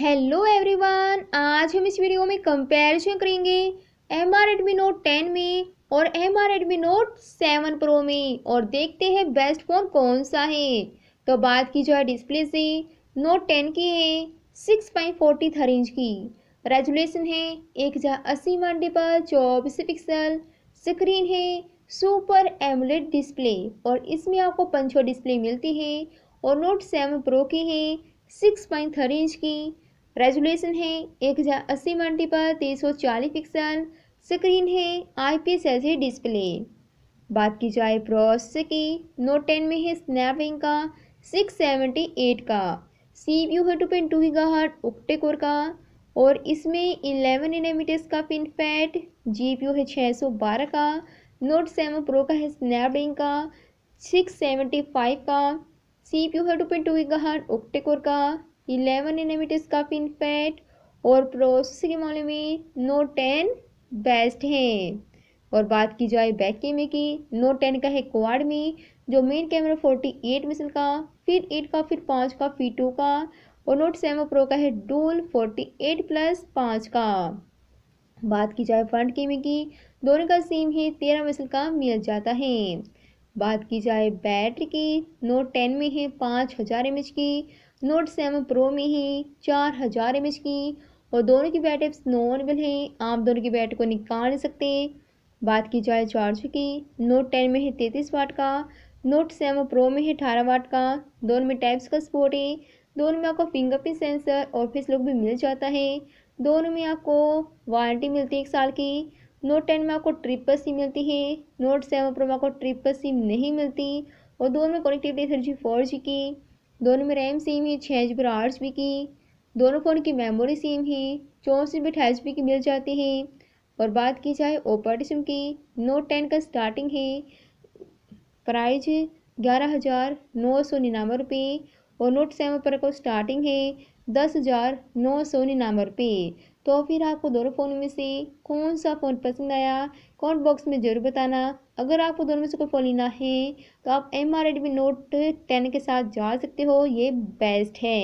hello everyone आज हम इस वीडियो में कंपैरिजन करेंगे M Redmi note ten में और M Redmi note seven pro में और देखते हैं बेस्ट फ़ोन कौन सा है तो बात की जाए डिस्प्ले से नोट टेन की है six point forty three inch की रेजुलेशन है एक हज़ार अस्सी मंडे पर चौबीस पिक्सल स्क्रीन है सुपर एमलेट डिस्प्ले और इसमें आपको पंचो डिस्प्ले मिलती है और नोट सेवन प्रो की है सिक्स पॉइंट थर्टी इंच की रेजुलेशन है एक हज़ार अस्सी मल्टीपल पर तीन सौ चालीस पिक्सल स्क्रीन है I P S L C display बात की जाए प्रोस की नोट टेन में है स्नैपिंग का सिक्स सेवेंटी एट का सी पी यू है two point two giga octa core core का और इसमें इलेवन एनामीटर्स का FinFET G P U है छः सौ बारह का नोट सेवन प्रो का है स्नैपड्रैगन का सिक्स सेवेंटी फाइव का सी पी यू है two point two giga hertz octa core का इलेवन इनहिबिटर्स काफ़ी इनफैक्ट और प्रोसेस के मामले में नो टेन बेस्ट हैं और बात की जाए बैक कैमरे की नो टेन का है क्वाड में जो मेन कैमरा फोर्टी एट मिसल का फिर एट का फिर पाँच का फिर टू का और नोट सेवन प्रो का है डूल फोर्टी एट प्लस पाँच का बात की जाए फ्रंट कैमरे की दोनों का सेम है तेरह मिसल का मिल जाता है बात की जाए बैटरी की नोट टेन में है पाँच हज़ार एम की नोट सेवन प्रो में है चार हज़ार एम की और दोनों की बैटरी एप्स नॉर्मल हैं आप दोनों की बैटरी को निकाल नहीं सकते बात की जाए चार्ज की नोट टेन में है तैंतीस वाट का नोट सेवन प्रो में है अठारह वाट का दोनों में टाइप्स का सपोर्ट है दोनों में आपको फिंगरप्रिंट सेंसर और फेस लुक भी मिल जाता है दोनों में आपको वारंटी मिलती है एक साल की नोट टेन में आपको ट्रिपल सिम मिलती है नोट सेवन प्रो में आपको ट्रिपल सिम नहीं मिलती और दोनों में connectivity three G four G की दोनों में रैम सेम है छः जी बी आठ की दोनों फ़ोन की मेमोरी सेम है चौंसठ बी जी की मिल जाती है और बात की जाए ओपो सिम की नोट टेन का स्टार्टिंग है प्राइज ग्यारह हज़ार नौ सौ निन्यानवे रुपये और नोट सेवन पर को स्टार्टिंग है दस हज़ार नौ सौ निन्यानवे रुपये तो फिर आपको दोनों फ़ोन में से कौन सा फ़ोन पसंद आया कमेंट बॉक्स में ज़रूर बताना अगर आपको दोनों में से कोई फ़ोन लेना है तो आप एम आर नोट टेन के साथ जा सकते हो ये बेस्ट है